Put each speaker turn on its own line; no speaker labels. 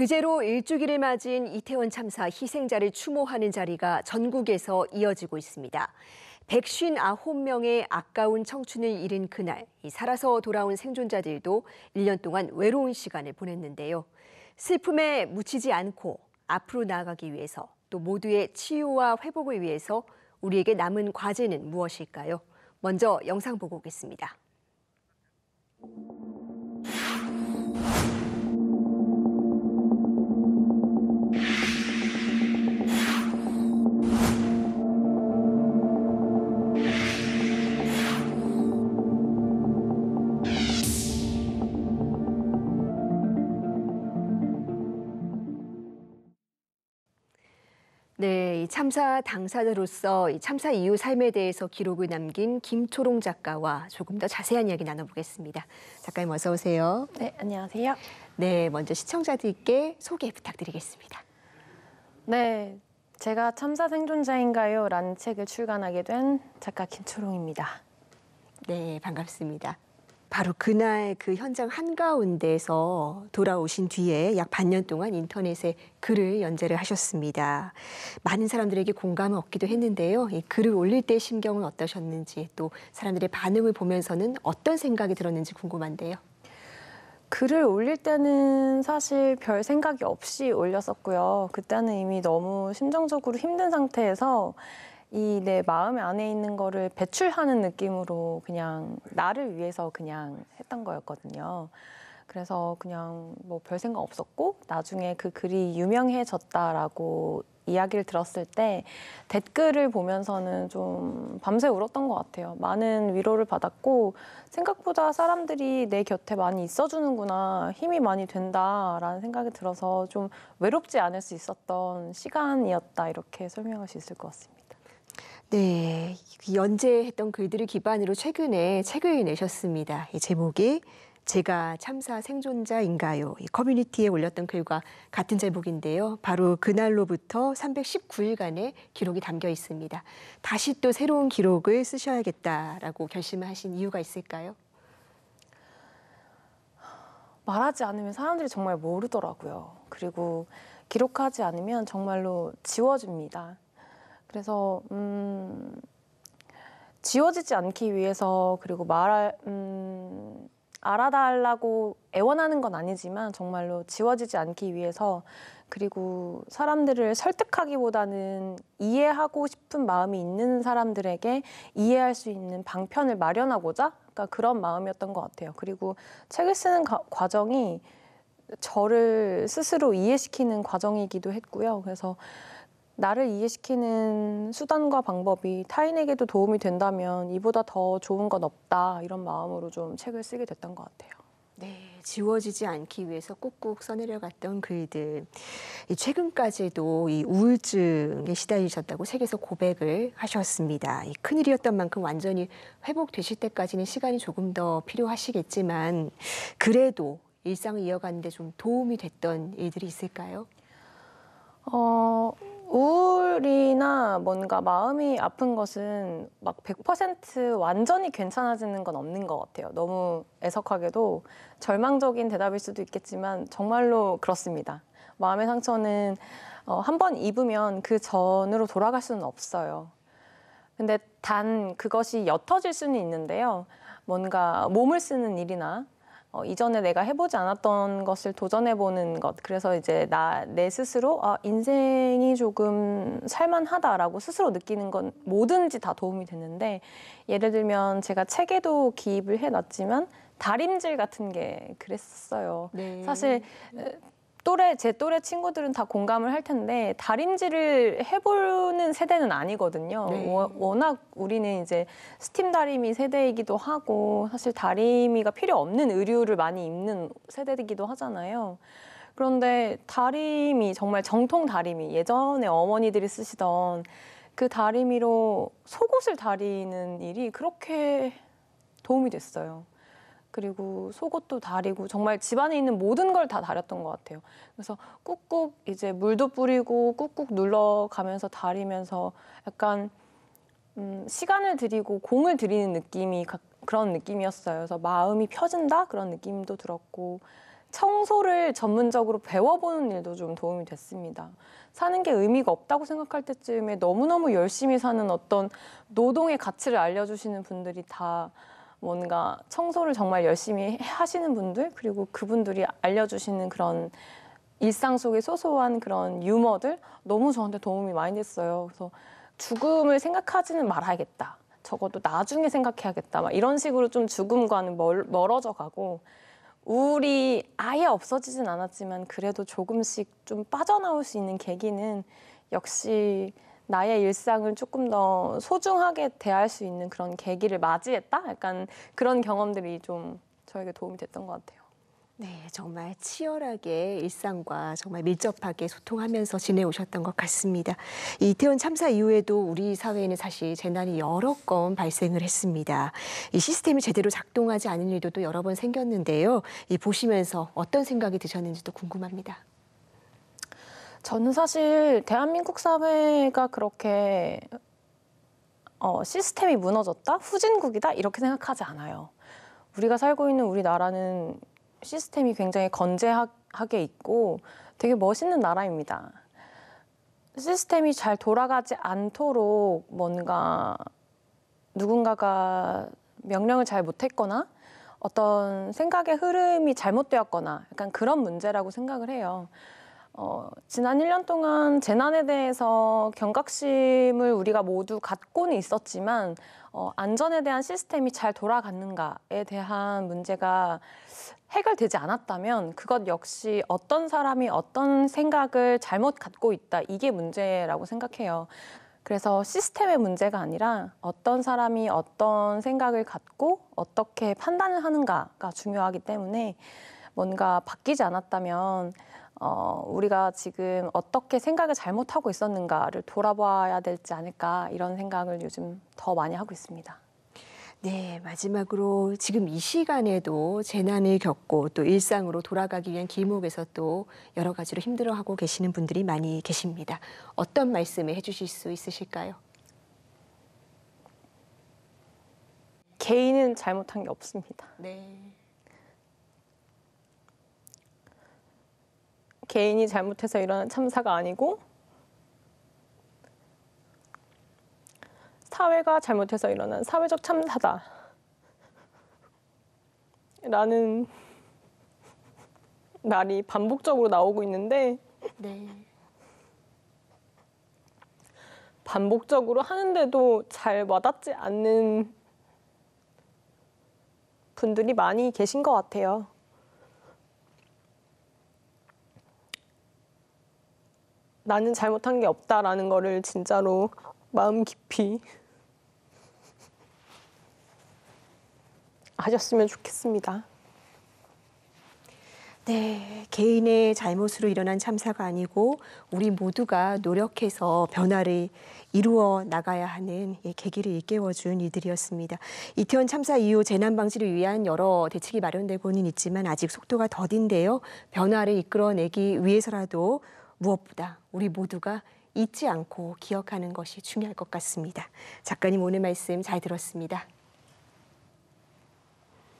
그제로 일주기를 맞은 이태원 참사 희생자를 추모하는 자리가 전국에서 이어지고 있습니다. 159명의 아까운 청춘을 잃은 그날, 살아서 돌아온 생존자들도 1년 동안 외로운 시간을 보냈는데요. 슬픔에 묻히지 않고 앞으로 나아가기 위해서 또 모두의 치유와 회복을 위해서 우리에게 남은 과제는 무엇일까요? 먼저 영상 보고 오겠습니다. 네, 이 참사 당사자로서 이 참사 이후 삶에 대해서 기록을 남긴 김초롱 작가와 조금 더 자세한 이야기 나눠보겠습니다. 작가님 어서 오세요. 네, 안녕하세요. 네, 먼저
시청자들께 소개 부탁드리겠습니다. 네, 제가 참사 생존자인가요? 라는 책을 출간하게 된 작가 김초롱입니다.
네, 반갑습니다. 바로 그날 그 현장 한가운데서 돌아오신 뒤에 약 반년 동안 인터넷에 글을 연재를 하셨습니다. 많은 사람들에게 공감을 얻기도 했는데요. 이 글을 올릴 때 심경은 어떠셨는지 또 사람들의 반응을 보면서는
어떤 생각이 들었는지 궁금한데요. 글을 올릴 때는 사실 별 생각이 없이 올렸었고요. 그때는 이미 너무 심정적으로 힘든 상태에서 이내 마음 안에 있는 거를 배출하는 느낌으로 그냥 나를 위해서 그냥 했던 거였거든요. 그래서 그냥 뭐 별 생각 없었고 나중에 그 글이 유명해졌다라고 이야기를 들었을 때 댓글을 보면서는 좀 밤새 울었던 것 같아요. 많은 위로를 받았고 생각보다 사람들이 내 곁에 많이 있어주는구나 힘이 많이 된다라는 생각이 들어서 좀 외롭지 않을 수 있었던 시간이었다 이렇게 설명할 수 있을 것 같습니다.
네, 그 연재했던 글들을 기반으로 최근에 책을 내셨습니다. 이 제목이 제가 참사 생존자인가요? 이 커뮤니티에 올렸던 글과 같은 제목인데요. 바로 그날로부터 319일간의 기록이 담겨 있습니다. 다시 또 새로운 기록을 쓰셔야겠다라고 결심하신 이유가
있을까요? 말하지 않으면 사람들이 정말 모르더라고요. 그리고 기록하지 않으면 정말로 지워집니다. 그래서 음, 지워지지 않기 위해서 그리고 말할 음, 알아달라고 애원하는 건 아니지만 정말로 지워지지 않기 위해서 그리고 사람들을 설득하기보다는 이해하고 싶은 마음이 있는 사람들에게 이해할 수 있는 방편을 마련하고자 그러니까 그런 마음이었던 것 같아요. 그리고 책을 쓰는 가, 과정이 저를 스스로 이해시키는 과정이기도 했고요. 그래서 나를 이해시키는 수단과 방법이 타인에게도 도움이 된다면 이보다 더 좋은 건 없다 이런 마음으로 좀 책을 쓰게 됐던 것 같아요.
네, 지워지지 않기 위해서 꾹꾹 써내려갔던 글들. 최근까지도 이 우울증에 시달리셨다고 책에서 고백을 하셨습니다. 이 큰일이었던 만큼 완전히 회복되실 때까지는 시간이 조금 더 필요하시겠지만 그래도 일상을 이어가는데 좀 도움이
됐던 일들이 있을까요? 어, 우울이나 뭔가 마음이 아픈 것은 막 100% 완전히 괜찮아지는 건 없는 것 같아요. 너무 애석하게도 절망적인 대답일 수도 있겠지만 정말로 그렇습니다. 마음의 상처는 어, 한번 입으면 그 전으로 돌아갈 수는 없어요. 근데 단 그것이 옅어질 수는 있는데요. 뭔가 몸을 쓰는 일이나 어, 이전에 내가 해보지 않았던 것을 도전해보는 것. 그래서 이제 나, 내 스스로, 아, 인생이 조금 살만하다라고 스스로 느끼는 건 뭐든지 다 도움이 되는데, 예를 들면 제가 책에도 기입을 해놨지만, 다림질 같은 게 그랬어요. 네. 사실, 또래 제 또래 친구들은 다 공감을 할 텐데 다림질을 해보는 세대는 아니거든요. 네. 워낙 우리는 이제 스팀 다리미 세대이기도 하고 사실 다리미가 필요 없는 의류를 많이 입는 세대이기도 하잖아요. 그런데 다리미 정말 정통 다리미 예전에 어머니들이 쓰시던 그 다리미로 속옷을 다리는 일이 그렇게 도움이 됐어요. 그리고 속옷도 다리고 정말 집안에 있는 모든 걸 다 다렸던 것 같아요. 그래서 꾹꾹 이제 물도 뿌리고 꾹꾹 눌러가면서 다리면서 약간 음, 시간을 드리고 공을 들이는 느낌이 가, 그런 느낌이었어요. 그래서 마음이 펴진다 그런 느낌도 들었고 청소를 전문적으로 배워보는 일도 좀 도움이 됐습니다. 사는 게 의미가 없다고 생각할 때쯤에 너무너무 열심히 사는 어떤 노동의 가치를 알려주시는 분들이 다 뭔가 청소를 정말 열심히 하시는 분들 그리고 그분들이 알려주시는 그런 일상 속의 소소한 그런 유머들 너무 저한테 도움이 많이 됐어요. 그래서 죽음을 생각하지는 말아야겠다. 적어도 나중에 생각해야겠다. 막 이런 식으로 좀 죽음과는 멀, 멀어져 가고 우울이 아예 없어지진 않았지만 그래도 조금씩 좀 빠져나올 수 있는 계기는 역시 나의 일상을 조금 더 소중하게 대할 수 있는 그런 계기를 맞이했다? 약간 그런 경험들이 좀 저에게 도움이 됐던 것 같아요.
네, 정말 치열하게 일상과 정말 밀접하게 소통하면서 지내오셨던 것 같습니다. 이태원 참사 이후에도 우리 사회에는 사실 재난이 여러 건 발생을 했습니다. 이 시스템이 제대로 작동하지 않은 일도 또 여러 번 생겼는데요. 이 보시면서 어떤 생각이 드셨는지도 궁금합니다.
저는 사실 대한민국 사회가 그렇게 어, 시스템이 무너졌다, 후진국이다 이렇게 생각하지 않아요. 우리가 살고 있는 우리나라는 시스템이 굉장히 건재하게 있고 되게 멋있는 나라입니다. 시스템이 잘 돌아가지 않도록 뭔가 누군가가 명령을 잘 못했거나 어떤 생각의 흐름이 잘못되었거나 약간 그런 문제라고 생각을 해요. 어, 지난 1년 동안 재난에 대해서 경각심을 우리가 모두 갖고는 있었지만 어, 안전에 대한 시스템이 잘 돌아갔는가에 대한 문제가 해결되지 않았다면 그것 역시 어떤 사람이 어떤 생각을 잘못 갖고 있다 이게 문제라고 생각해요. 그래서 시스템의 문제가 아니라 어떤 사람이 어떤 생각을 갖고 어떻게 판단을 하는가가 중요하기 때문에 뭔가 바뀌지 않았다면 어, 우리가 지금 어떻게 생각을 잘못하고 있었는가를 돌아봐야 될지 않을까 이런 생각을 요즘 더 많이 하고 있습니다. 네, 마지막으로
지금 이 시간에도 재난을 겪고 또 일상으로 돌아가기 위한 길목에서 또 여러 가지로 힘들어하고 계시는 분들이 많이 계십니다. 어떤 말씀을 해주실 수 있으실까요?
개인은 잘못한 게 없습니다. 네. 개인이 잘못해서 일어난 참사가 아니고 사회가 잘못해서 일어난 사회적 참사다. 라는 말이 반복적으로 나오고 있는데 네. 반복적으로 하는데도 잘 와닿지 않는 분들이 많이 계신 것 같아요. 나는 잘못한 게 없다라는 거를 진짜로 마음 깊이 하셨으면 좋겠습니다. 네, 개인의
잘못으로 일어난 참사가 아니고 우리 모두가 노력해서 변화를 이루어 나가야 하는 예, 계기를 일깨워준 이들이었습니다. 이태원 참사 이후 재난 방지를 위한 여러 대책이 마련되고는 있지만 아직 속도가 더딘데요. 변화를 이끌어내기 위해서라도 무엇보다 우리 모두가 잊지 않고 기억하는 것이 중요할 것 같습니다. 작가님 오늘 말씀 잘 들었습니다.